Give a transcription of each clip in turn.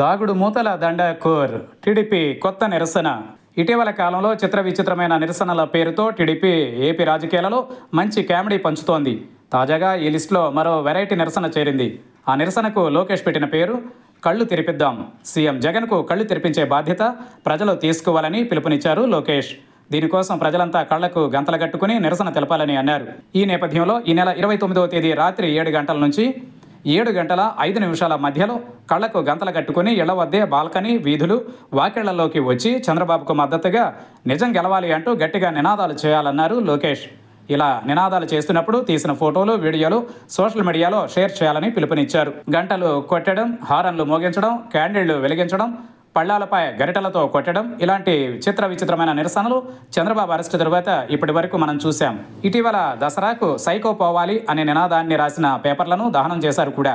దాగుడు మూతల దండాకూర్ టీడీపీ కొత్త నిరసన ఇటీవల కాలంలో చిత్ర విచిత్రమైన నిరసనల పేరుతో టీడీపీ ఏపీ రాజకీయాలలో మంచి కామెడీ పంచుతోంది తాజాగా ఈ లిస్టులో మరో వెరైటీ నిరసన చేరింది ఆ నిరసనకు లోకేష్ పెట్టిన పేరు కళ్ళు తెరిపిద్దాం సీఎం జగన్కు కళ్ళు తెరిపించే బాధ్యత ప్రజలు తీసుకోవాలని పిలుపునిచ్చారు లోకేష్ దీనికోసం ప్రజలంతా కళ్లకు గంతలు కట్టుకుని నిరసన తెలపాలని అన్నారు ఈ నేపథ్యంలో ఈ నెల ఇరవై తొమ్మిదవ తేదీ రాత్రి ఏడు గంటల నుంచి ఏడు గంటల ఐదు నిమిషాల మధ్యలో కళ్లకు గంతలు కట్టుకుని ఇళ్ల వద్దే బాల్కనీ వీధులు వాకిళ్లలోకి వచ్చి చంద్రబాబుకు మద్దతుగా నిజం గెలవాలి అంటూ గట్టిగా నినాదాలు చేయాలన్నారు లోకేష్ ఇలా నినాదాలు చేస్తున్నప్పుడు తీసిన ఫోటోలు వీడియోలు సోషల్ మీడియాలో షేర్ చేయాలని పిలుపునిచ్చారు గంటలు కొట్టడం హారన్లు మోగించడం క్యాండిళ్లు వెలిగించడం పళ్లాలపై గరిటలతో కొట్టడం ఇలాంటి చిత్ర విచిత్రమైన నిరసనలు చంద్రబాబు అరెస్టు తరువాత ఇప్పటి వరకు మనం చూశాం ఇటీవల దసరాకు సైకో పోవాలి అనే నినాదాన్ని రాసిన పేపర్లను దహనం చేశారు కూడా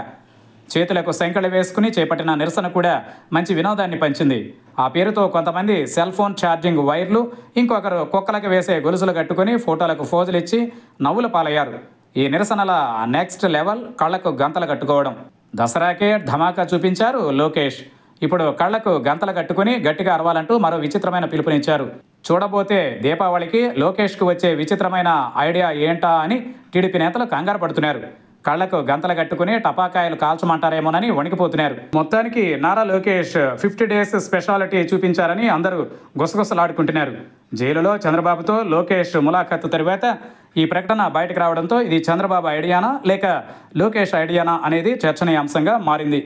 చేతులకు శంకళ వేసుకుని చేపట్టిన నిరసన కూడా మంచి వినోదాన్ని పంచింది ఆ పేరుతో కొంతమంది సెల్ ఫోన్ ఛార్జింగ్ వైర్లు ఇంకొకరు కుక్కలకు వేసే గొలుసులు కట్టుకుని ఫోటోలకు ఫోజులు ఇచ్చి నవ్వుల పాలయ్యారు ఈ నిరసనల నెక్స్ట్ లెవెల్ కళ్ళకు గంతలు కట్టుకోవడం దసరాకే ధమాకా చూపించారు లోకేష్ ఇప్పుడు కళ్లకు గంతలు కట్టుకుని గట్టిగా అరవాలంటూ మరో విచిత్రమైన పిలుపునిచ్చారు చూడబోతే దీపావళికి లోకేష్కు వచ్చే విచిత్రమైన ఐడియా ఏంటా అని టీడీపీ నేతలు కంగారు పడుతున్నారు కళ్లకు గంతలు కట్టుకుని టపాకాయలు కాల్చమంటారేమోనని వణికిపోతున్నారు మొత్తానికి Nara Lokesh fifty days speciality చూపించారని అందరూ గుసగుసలాడుకుంటున్నారు జైలులో చంద్రబాబుతో లోకేష్ ములాఖత్ తరువాత ఈ ప్రకటన బయటకు రావడంతో ఇది చంద్రబాబు ఐడియానా లేక లోకేష్ ఐడియానా అనేది చర్చనీయాంశంగా మారింది